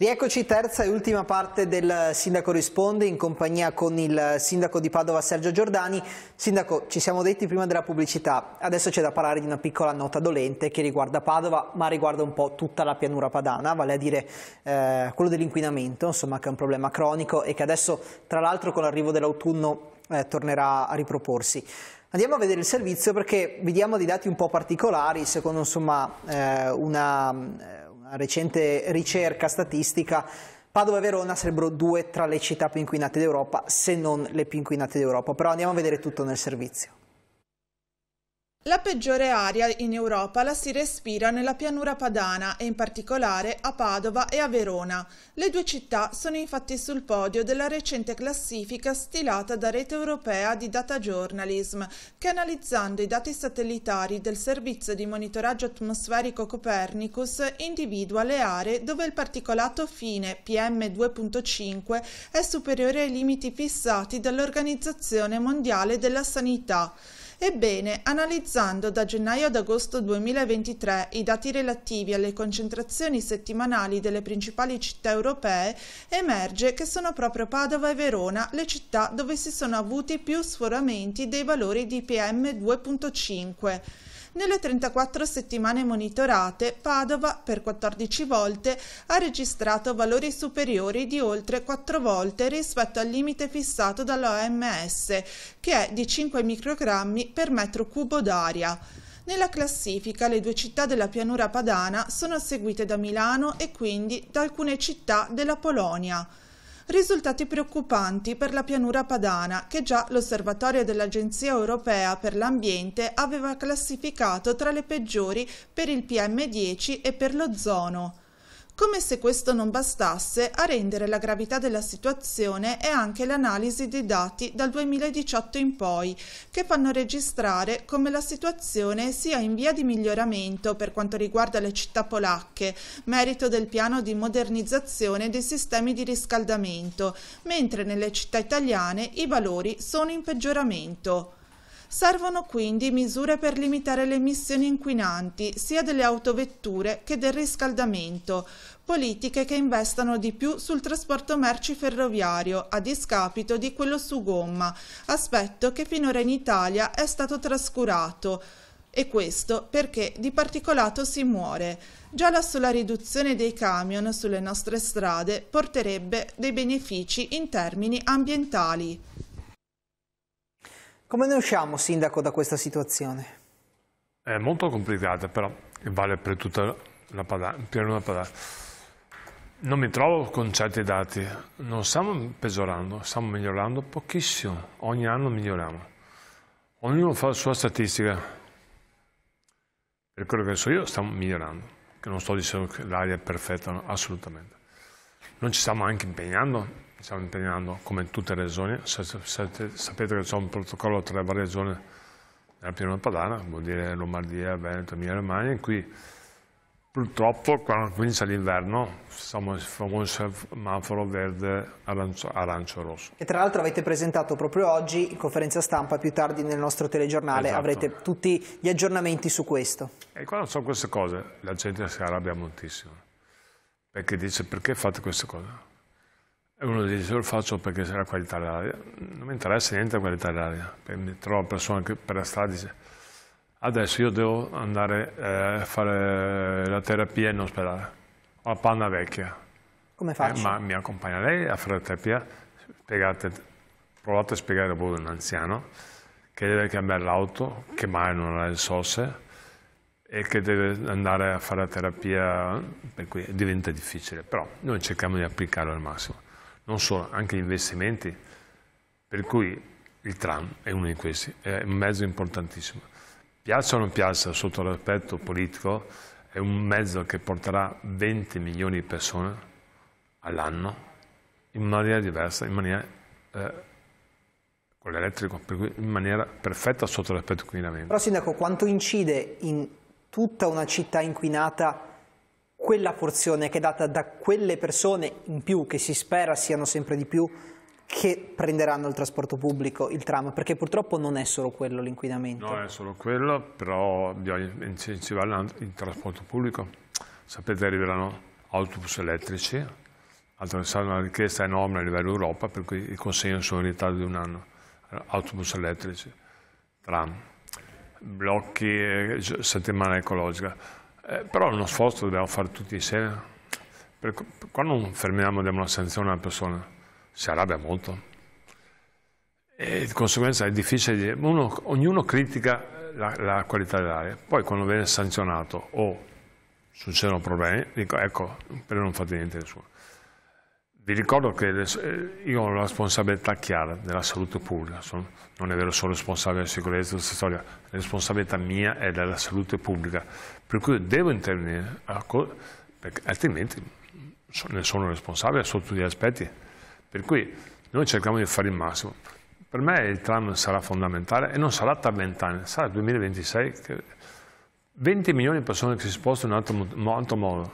Rieccoci, terza e ultima parte del Sindaco Risponde in compagnia con il Sindaco di Padova Sergio Giordani. Sindaco, ci siamo detti prima della pubblicità, adesso c'è da parlare di una piccola nota dolente che riguarda Padova ma riguarda un po' tutta la pianura padana, vale a dire eh, quello dell'inquinamento, insomma che è un problema cronico e che adesso tra l'altro con l'arrivo dell'autunno eh, tornerà a riproporsi. Andiamo a vedere il servizio perché vediamo dei dati un po' particolari, secondo insomma eh, una una recente ricerca statistica, Padova e Verona sarebbero due tra le città più inquinate d'Europa, se non le più inquinate d'Europa. Però andiamo a vedere tutto nel servizio. La peggiore aria in Europa la si respira nella pianura padana e in particolare a Padova e a Verona. Le due città sono infatti sul podio della recente classifica stilata da Rete Europea di Data Journalism, che analizzando i dati satellitari del servizio di monitoraggio atmosferico Copernicus individua le aree dove il particolato fine PM2.5 è superiore ai limiti fissati dall'Organizzazione Mondiale della Sanità. Ebbene, analizzando da gennaio ad agosto 2023 i dati relativi alle concentrazioni settimanali delle principali città europee, emerge che sono proprio Padova e Verona le città dove si sono avuti più sforamenti dei valori di PM2.5. Nelle 34 settimane monitorate, Padova per 14 volte ha registrato valori superiori di oltre 4 volte rispetto al limite fissato dall'OMS, che è di 5 microgrammi per metro cubo d'aria. Nella classifica le due città della pianura padana sono seguite da Milano e quindi da alcune città della Polonia risultati preoccupanti per la pianura padana che già l'osservatorio dell'Agenzia europea per l'ambiente aveva classificato tra le peggiori per il PM10 e per l'ozono come se questo non bastasse a rendere la gravità della situazione è anche l'analisi dei dati dal 2018 in poi, che fanno registrare come la situazione sia in via di miglioramento per quanto riguarda le città polacche, merito del piano di modernizzazione dei sistemi di riscaldamento, mentre nelle città italiane i valori sono in peggioramento. Servono quindi misure per limitare le emissioni inquinanti sia delle autovetture che del riscaldamento, politiche che investano di più sul trasporto merci ferroviario a discapito di quello su gomma, aspetto che finora in Italia è stato trascurato. E questo perché di particolato si muore. Già la sola riduzione dei camion sulle nostre strade porterebbe dei benefici in termini ambientali. Come ne usciamo, Sindaco, da questa situazione? È molto complicata, però vale per tutta la Padania. Padana. Non mi trovo con certi dati, non stiamo peggiorando, stiamo migliorando pochissimo, ogni anno miglioriamo. Ognuno fa la sua statistica, per quello che so io stiamo migliorando, che non sto dicendo che l'aria è perfetta, no, assolutamente. Non ci stiamo anche impegnando stiamo impegnando come tutte le zone, sapete che c'è un protocollo tra le varie regioni della pianura padana, vuol dire Lombardia, Veneto, Emilia Romagna, in cui purtroppo quando comincia l'inverno siamo il famoso semaforo verde arancio, arancio rosso. E tra l'altro avete presentato proprio oggi in conferenza stampa, più tardi nel nostro telegiornale esatto. avrete tutti gli aggiornamenti su questo. E quando sono queste cose la gente si arrabbia moltissimo, perché dice perché fate queste cose? uno dice lo faccio perché c'è la qualità dell'aria, non mi interessa niente la qualità dell'aria, mi trovo persone che per la strada dice adesso io devo andare a eh, fare la terapia in ospedale, ho la panna vecchia. Come eh, faccio? Eh, ma mi accompagna lei a fare la terapia, Spiegate, provate a spiegare a voi un anziano che deve cambiare l'auto, che mai non ha le risorse e che deve andare a fare la terapia, per cui diventa difficile, però noi cerchiamo di applicarlo al massimo non solo, anche gli investimenti, per cui il tram è uno di questi, è un mezzo importantissimo. Piazza o non piazza, sotto l'aspetto politico, è un mezzo che porterà 20 milioni di persone all'anno in maniera diversa, in maniera, eh, con l'elettrico, in maniera perfetta sotto l'aspetto inquinamento. Però Sindaco, quanto incide in tutta una città inquinata quella porzione che è data da quelle persone in più, che si spera siano sempre di più, che prenderanno il trasporto pubblico, il tram, perché purtroppo non è solo quello l'inquinamento. No, è solo quello, però bisogna incentivare il trasporto pubblico. Sapete, arriveranno autobus elettrici, altro è una richiesta enorme a livello Europa, per cui i consegno sono in ritardo di un anno. Eh, autobus elettrici, tram, blocchi, eh, settimana ecologica eh, però è uno sforzo che dobbiamo fare tutti insieme. Per, per, quando fermiamo e diamo una sanzione a una persona, si arrabbia molto. E di conseguenza è difficile, uno, ognuno critica la, la qualità dell'aria, poi quando viene sanzionato o succedono problemi, dico ecco, però non fate niente nessuno. Vi ricordo che eh, io ho una responsabilità chiara della salute pubblica, non è vero solo responsabile della sicurezza, questa storia, la responsabilità mia è della salute pubblica, per cui devo intervenire, perché altrimenti ne sono responsabile sotto tutti gli aspetti, per cui noi cerchiamo di fare il massimo. Per me il tram sarà fondamentale e non sarà tra vent'anni, sarà 2026, 20 milioni di persone che si spostano in altro, in altro modo,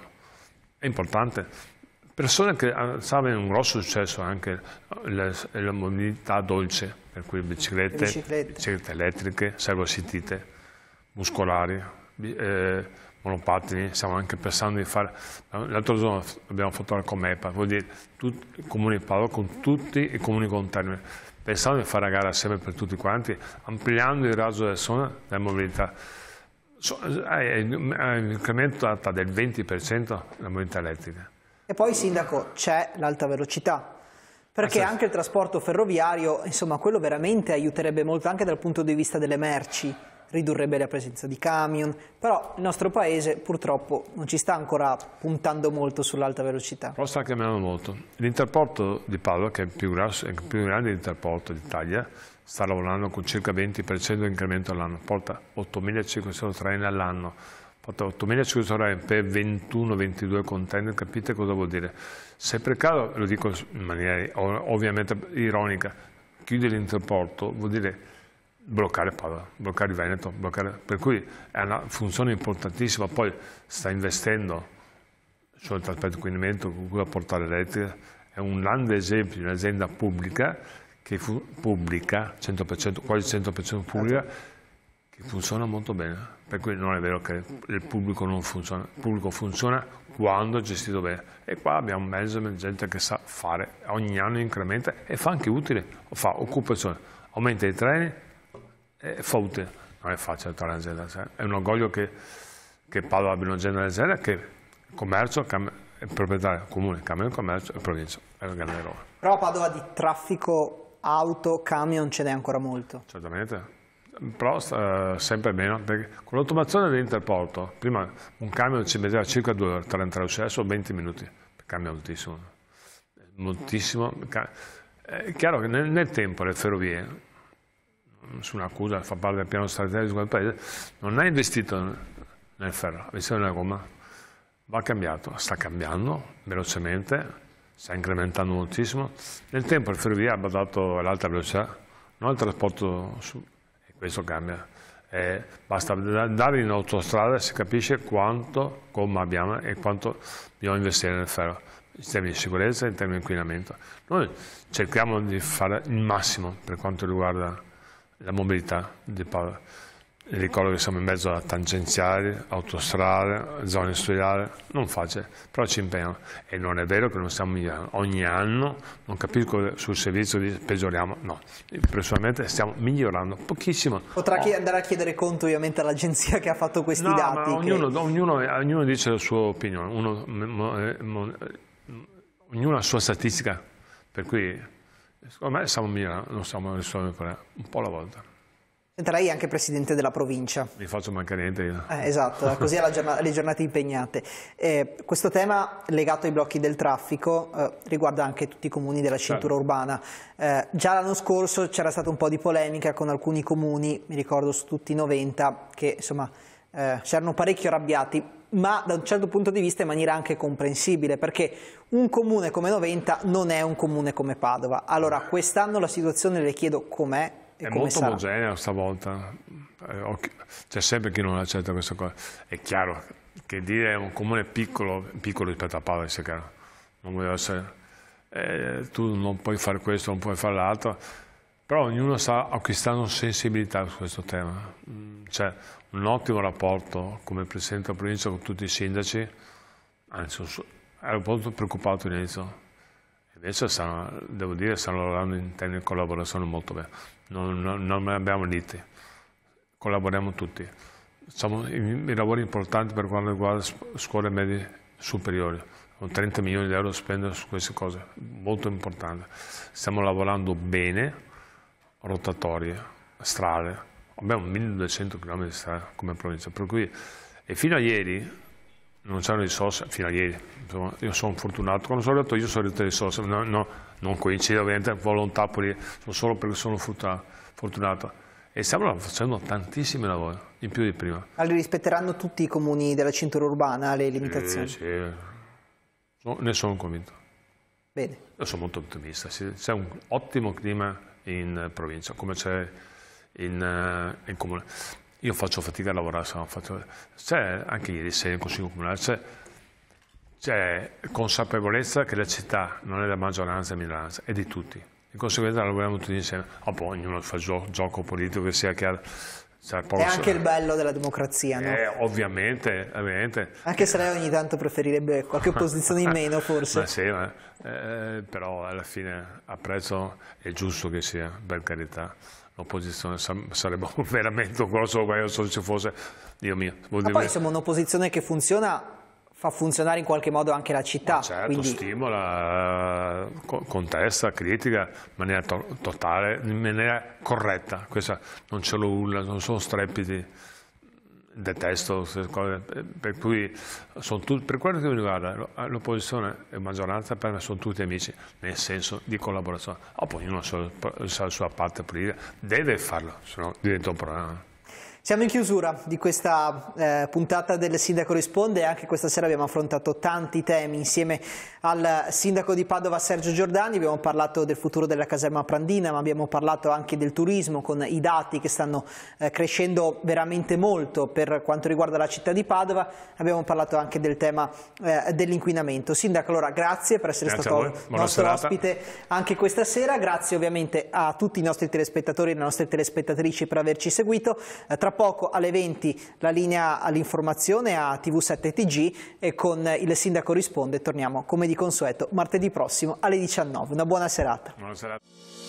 è importante persone che avevano ah, un grosso successo anche ah, la, la mobilità dolce, per cui biciclette, biciclette. biciclette elettriche, servositite, muscolari, eh, monopattini, stiamo anche pensando di fare, ah, l'altro giorno abbiamo fatto la Comepa, vuol dire tut, il Comune di Padova con tutti i comuni contermini, pensando di fare la gara assieme per tutti quanti, ampliando il raggio della zona della mobilità. So, è, eh, è, è un incremento del 20% della mobilità elettrica. E poi, Sindaco, c'è l'alta velocità. Perché anche il trasporto ferroviario, insomma, quello veramente aiuterebbe molto anche dal punto di vista delle merci, ridurrebbe la presenza di camion, però il nostro paese purtroppo non ci sta ancora puntando molto sull'alta velocità. Però sta cambiando molto. L'interporto di Padova, che è il più, grosso, è il più grande interporto d'Italia, sta lavorando con circa 20% di incremento all'anno, porta 8.500 treni all'anno fatto 8.000 circolari per 21-22 container, capite cosa vuol dire? Se per caso, lo dico in maniera ovviamente ironica, chiudere l'interporto vuol dire bloccare Padova, bloccare Veneto, bloccare... per cui è una funzione importantissima, poi sta investendo sul cioè trasporto inquinamento con cui portare elettrica, è un grande esempio di un'azienda pubblica che fu pubblica, 100%, quasi 100% pubblica, certo che funziona molto bene, per cui non è vero che il pubblico non funziona, il pubblico funziona quando è gestito bene e qua abbiamo mezzo di gente che sa fare, ogni anno incrementa e fa anche utile, fa occupazione, aumenta i treni e fa utile. Non è facile trovare un'azienda, cioè, è un orgoglio che, che Padova abbia un'azienda dell'azienda che il commercio il proprietario comune, camion commercio e provincia, è una grande roba. Però a Padova di traffico auto, camion ce n'è ancora molto. Certamente, però eh, sempre meno. perché Con l'automazione dell'interporto, prima un camion ci metteva circa 2 ore per ore, uscire, adesso 20 minuti, cambia moltissimo. Moltissimo. È chiaro che nel, nel tempo le ferrovie, una accusa, fa parte del piano strategico del paese, non ha investito nel ferro, ha investito nella gomma. Va cambiato, sta cambiando velocemente, sta incrementando moltissimo. Nel tempo le ferrovie ha badato l'alta velocità, non il trasporto su, questo cambia. Eh, basta andare in autostrada e si capisce quanto gomma abbiamo e quanto bisogna investire nel ferro in termini di sicurezza e in termini di inquinamento. Noi cerchiamo di fare il massimo per quanto riguarda la mobilità di Paolo ricordo che siamo in mezzo a tangenziali, autostrade, zone industriali, non facile, però ci impegnano. E non è vero che non stiamo migliorando. Ogni anno, non capisco sul servizio peggioriamo, no. Personalmente stiamo migliorando pochissimo. Potrà oh. andare a chiedere conto ovviamente all'agenzia che ha fatto questi no, dati. Che... Ognuno, ognuno, ognuno, dice la sua opinione, uno, mo, eh, mo, eh, ognuno ha la sua statistica, per cui secondo me stiamo migliorando, non stiamo risolvendo il problema, un po' alla volta. Senta, lei è anche presidente della provincia. Vi faccio mancare niente io. Eh, esatto, così alle le giornate impegnate. Eh, questo tema legato ai blocchi del traffico eh, riguarda anche tutti i comuni della certo. cintura urbana. Eh, già l'anno scorso c'era stata un po' di polemica con alcuni comuni, mi ricordo su tutti i 90, che insomma c'erano eh, parecchio arrabbiati, ma da un certo punto di vista in maniera anche comprensibile, perché un comune come 90 non è un comune come Padova. Allora, quest'anno la situazione le chiedo com'è, è molto sarà? omogenea stavolta, eh, c'è sempre chi non accetta questa cosa. È chiaro che dire è un comune piccolo, piccolo rispetto a Padova, se chiaro, non voglio essere... Eh, tu non puoi fare questo, non puoi fare l'altro, però ognuno sta acquistando sensibilità su questo tema. Mm, c'è un ottimo rapporto come Presidente della Provincia con tutti i sindaci, anzi ero molto preoccupato all'inizio, Adesso stanno, devo dire, stanno lavorando in termini di collaborazione molto bene. Non, non, non abbiamo liti, collaboriamo tutti. Siamo i, i lavori importanti per quanto riguarda scuole medie superiori. 30 milioni di euro spesi su queste cose, molto importante. Stiamo lavorando bene, rotatorie, strade, abbiamo 1200 km di strada come provincia, per cui e fino a ieri non c'erano risorse fino a ieri. Insomma, io sono fortunato, quando sono arrivato io sono arrivato le risorse, no, no, non coincide ovviamente volontà, sono solo perché sono fortunato. E stiamo facendo tantissimi lavori, in più di prima. Allora rispetteranno tutti i comuni della cintura urbana le limitazioni? Sì, eh, sì. No, ne sono convinto. Bene. Io sono molto ottimista, c'è un ottimo clima in provincia, come c'è in, eh, in comune io faccio fatica a lavorare se non faccio... C'è, cioè, anche ieri sera in Consiglio Comunale, c'è, cioè, c'è cioè, consapevolezza che la città non è la maggioranza e minoranza, è di tutti. di conseguenza la lavoriamo tutti insieme. Ah, oh, poi ognuno fa il gioco, gioco politico che sia chiaro. Cioè, è anche il bello della democrazia, no? Eh, ovviamente, ovviamente. Anche se lei ogni tanto preferirebbe qualche opposizione in meno, forse. ma sì, ma, eh, però alla fine apprezzo, è giusto che sia, per carità l'opposizione sarebbe veramente un grosso guaio se ci fosse, Dio mio. Vuol Ma poi siamo un'opposizione che funziona fa funzionare in qualche modo anche la città. Ma certo, quindi... stimola, eh, contesta, critica in maniera to totale, in maniera corretta. Questa non l'ho nulla, non sono strepiti detesto, queste cose, per cui tu, per quello che mi riguarda l'opposizione e maggioranza per me sono tutti amici nel senso di collaborazione. Oh, poi ognuno sa la sua parte politica, deve farlo, se no diventa un problema. Siamo in chiusura di questa eh, puntata del Sindaco Risponde anche questa sera abbiamo affrontato tanti temi insieme al Sindaco di Padova Sergio Giordani, abbiamo parlato del futuro della caserma Prandina ma abbiamo parlato anche del turismo con i dati che stanno eh, crescendo veramente molto per quanto riguarda la città di Padova, abbiamo parlato anche del tema eh, dell'inquinamento. Sindaco allora grazie per essere grazie stato nostro serata. ospite anche questa sera, grazie ovviamente a tutti i nostri telespettatori e le nostre telespettatrici per averci seguito. Eh, tra poco alle 20 la linea all'informazione a TV7TG e con il sindaco risponde torniamo come di consueto martedì prossimo alle 19. Una buona serata. Buona serata.